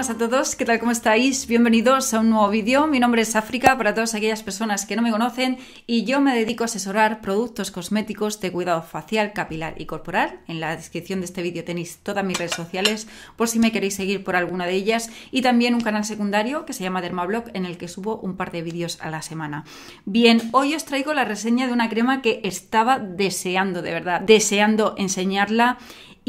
Hola a todos, ¿qué tal? ¿Cómo estáis? Bienvenidos a un nuevo vídeo. Mi nombre es África, para todas aquellas personas que no me conocen, y yo me dedico a asesorar productos cosméticos de cuidado facial, capilar y corporal. En la descripción de este vídeo tenéis todas mis redes sociales por si me queréis seguir por alguna de ellas, y también un canal secundario que se llama Dermablog, en el que subo un par de vídeos a la semana. Bien, hoy os traigo la reseña de una crema que estaba deseando, de verdad, deseando enseñarla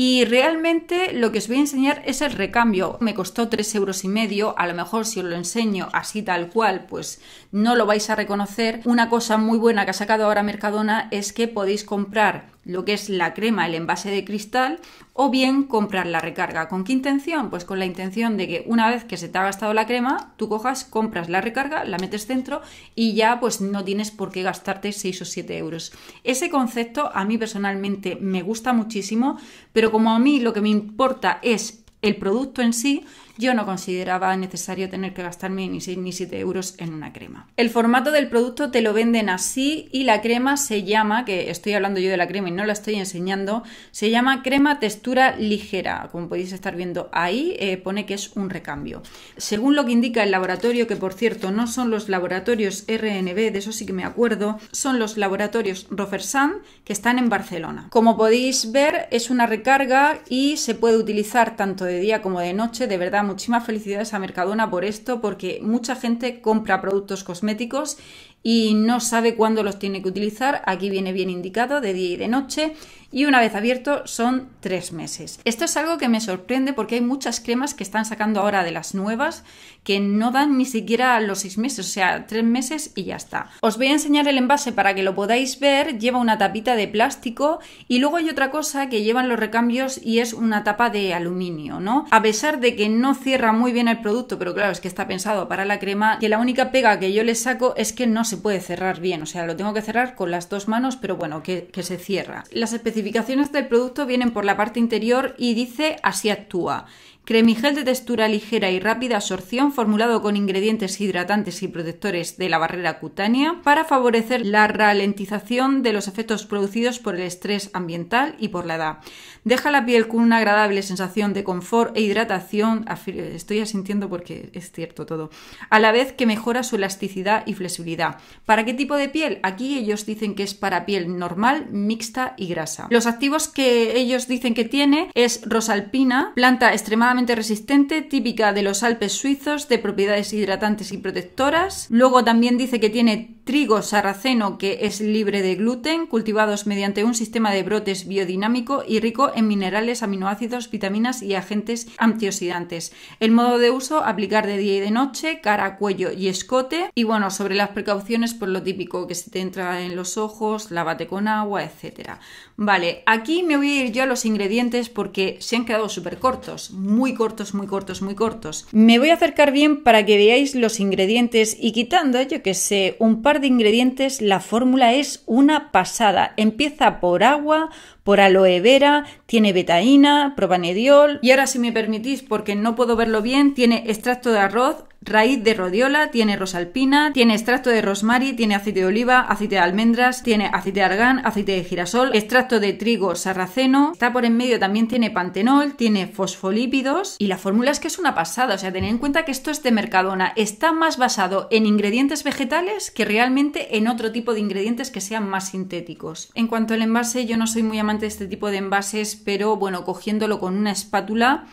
y realmente lo que os voy a enseñar es el recambio. Me costó tres euros y medio. A lo mejor si os lo enseño así tal cual, pues no lo vais a reconocer. Una cosa muy buena que ha sacado ahora Mercadona es que podéis comprar lo que es la crema, el envase de cristal, o bien comprar la recarga. ¿Con qué intención? Pues con la intención de que una vez que se te ha gastado la crema, tú cojas, compras la recarga, la metes dentro y ya pues no tienes por qué gastarte 6 o 7 euros. Ese concepto a mí personalmente me gusta muchísimo, pero como a mí lo que me importa es el producto en sí, yo no consideraba necesario tener que gastarme ni 6 ni 7 euros en una crema. El formato del producto te lo venden así y la crema se llama, que estoy hablando yo de la crema y no la estoy enseñando, se llama crema textura ligera. Como podéis estar viendo ahí, eh, pone que es un recambio. Según lo que indica el laboratorio, que por cierto no son los laboratorios RNB, de eso sí que me acuerdo, son los laboratorios Rofersan que están en Barcelona. Como podéis ver, es una recarga y se puede utilizar tanto de día como de noche, de verdad muchísimas felicidades a Mercadona por esto, porque mucha gente compra productos cosméticos y no sabe cuándo los tiene que utilizar. Aquí viene bien indicado de día y de noche y una vez abierto son tres meses. Esto es algo que me sorprende porque hay muchas cremas que están sacando ahora de las nuevas que no dan ni siquiera los seis meses, o sea, tres meses y ya está. Os voy a enseñar el envase para que lo podáis ver. Lleva una tapita de plástico y luego hay otra cosa que llevan los recambios y es una tapa de aluminio, ¿no? A pesar de que no cierra muy bien el producto, pero claro, es que está pensado para la crema, que la única pega que yo le saco es que no se puede cerrar bien, o sea, lo tengo que cerrar con las dos manos, pero bueno, que, que se cierra. Las especificaciones del producto vienen por la parte interior y dice así actúa. Cremigel de textura ligera y rápida absorción formulado con ingredientes hidratantes y protectores de la barrera cutánea para favorecer la ralentización de los efectos producidos por el estrés ambiental y por la edad. Deja la piel con una agradable sensación de confort e hidratación, estoy asintiendo porque es cierto todo, a la vez que mejora su elasticidad y flexibilidad. ¿Para qué tipo de piel? Aquí ellos dicen que es para piel normal, mixta y grasa. Los activos que ellos dicen que tiene es rosalpina, planta extremadamente resistente, típica de los Alpes suizos, de propiedades hidratantes y protectoras. Luego también dice que tiene trigo sarraceno que es libre de gluten, cultivados mediante un sistema de brotes biodinámico y rico en minerales, aminoácidos, vitaminas y agentes antioxidantes. El modo de uso, aplicar de día y de noche, cara, cuello y escote. Y bueno, sobre las precauciones, por pues lo típico que se te entra en los ojos, lávate con agua, etcétera. Vale, aquí me voy a ir yo a los ingredientes porque se han quedado súper cortos, muy cortos, muy cortos, muy cortos. Me voy a acercar bien para que veáis los ingredientes y quitando, yo que sé, un par de ingredientes, la fórmula es una pasada. Empieza por agua, por aloe vera, tiene betaína, propanediol y ahora si me permitís porque no puedo verlo bien, tiene extracto de arroz, raíz de rodiola, tiene rosalpina, tiene extracto de rosmary tiene aceite de oliva, aceite de almendras, tiene aceite de argán, aceite de girasol, extracto de trigo sarraceno, está por en medio también tiene pantenol, tiene fosfolípidos y la fórmula es que es una pasada, o sea, tened en cuenta que esto es de Mercadona, está más basado en ingredientes vegetales que realmente en otro tipo de ingredientes que sean más sintéticos. En cuanto al envase, yo no soy muy amante este tipo de envases, pero bueno, cogiéndolo con una espátula.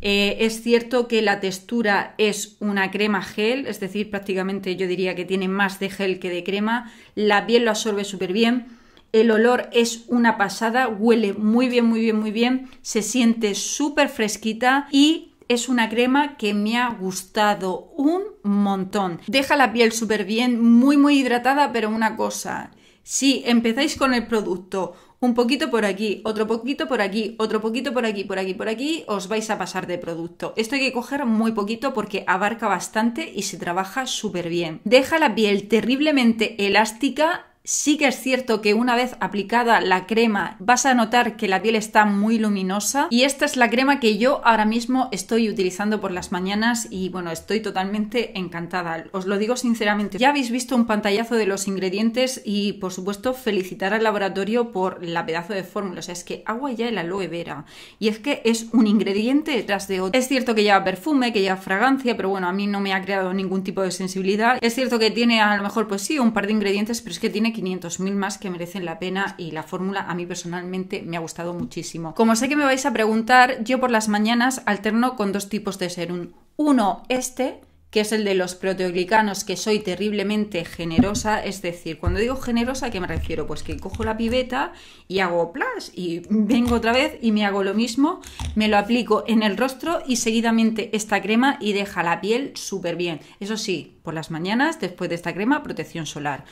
Eh, es cierto que la textura es una crema gel, es decir, prácticamente yo diría que tiene más de gel que de crema. La piel lo absorbe súper bien. El olor es una pasada, huele muy bien, muy bien, muy bien. Se siente súper fresquita y es una crema que me ha gustado un montón. Deja la piel súper bien, muy, muy hidratada, pero una cosa, si empezáis con el producto un poquito por aquí, otro poquito por aquí, otro poquito por aquí, por aquí, por aquí, os vais a pasar de producto. Esto hay que coger muy poquito porque abarca bastante y se trabaja súper bien. Deja la piel terriblemente elástica Sí que es cierto que una vez aplicada la crema vas a notar que la piel está muy luminosa y esta es la crema que yo ahora mismo estoy utilizando por las mañanas y bueno, estoy totalmente encantada. Os lo digo sinceramente, ya habéis visto un pantallazo de los ingredientes y por supuesto felicitar al laboratorio por la pedazo de fórmula, o sea, es que agua ya el aloe vera y es que es un ingrediente detrás de otro. Es cierto que lleva perfume, que lleva fragancia, pero bueno, a mí no me ha creado ningún tipo de sensibilidad. Es cierto que tiene a lo mejor pues sí, un par de ingredientes, pero es que tiene que 500.000 más que merecen la pena y la fórmula a mí personalmente me ha gustado muchísimo. Como sé que me vais a preguntar, yo por las mañanas alterno con dos tipos de serum. Uno, este, que es el de los proteoglicanos, que soy terriblemente generosa, es decir, cuando digo generosa, ¿a qué me refiero? Pues que cojo la pibeta y hago plas y vengo otra vez y me hago lo mismo, me lo aplico en el rostro y seguidamente esta crema y deja la piel súper bien. Eso sí, por las mañanas, después de esta crema, protección solar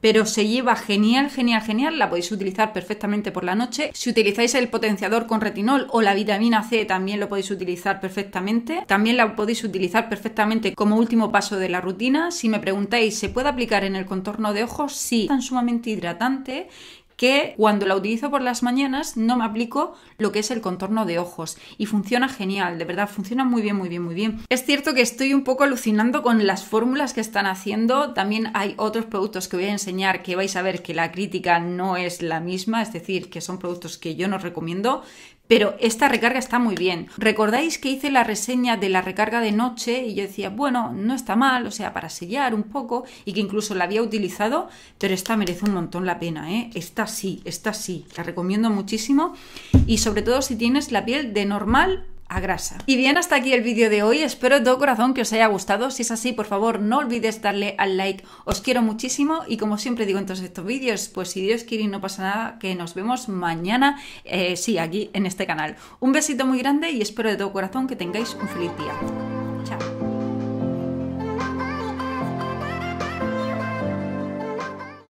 pero se lleva genial, genial, genial. La podéis utilizar perfectamente por la noche. Si utilizáis el potenciador con retinol o la vitamina C, también lo podéis utilizar perfectamente. También la podéis utilizar perfectamente como último paso de la rutina. Si me preguntáis, ¿se puede aplicar en el contorno de ojos? Sí, tan sumamente hidratante que cuando la utilizo por las mañanas no me aplico lo que es el contorno de ojos y funciona genial, de verdad, funciona muy bien, muy bien, muy bien. Es cierto que estoy un poco alucinando con las fórmulas que están haciendo, también hay otros productos que voy a enseñar que vais a ver que la crítica no es la misma, es decir, que son productos que yo no recomiendo, pero esta recarga está muy bien. ¿Recordáis que hice la reseña de la recarga de noche y yo decía, bueno, no está mal, o sea, para sellar un poco y que incluso la había utilizado, pero esta merece un montón la pena, ¿eh? Esta sí, esta sí, la recomiendo muchísimo y sobre todo si tienes la piel de normal a grasa. Y bien, hasta aquí el vídeo de hoy. Espero de todo corazón que os haya gustado. Si es así, por favor, no olvides darle al like. Os quiero muchísimo y como siempre digo en todos estos vídeos, pues si Dios quiere y no pasa nada, que nos vemos mañana, eh, sí, aquí en este canal. Un besito muy grande y espero de todo corazón que tengáis un feliz día.